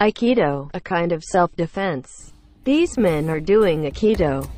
Aikido, a kind of self-defense. These men are doing Aikido.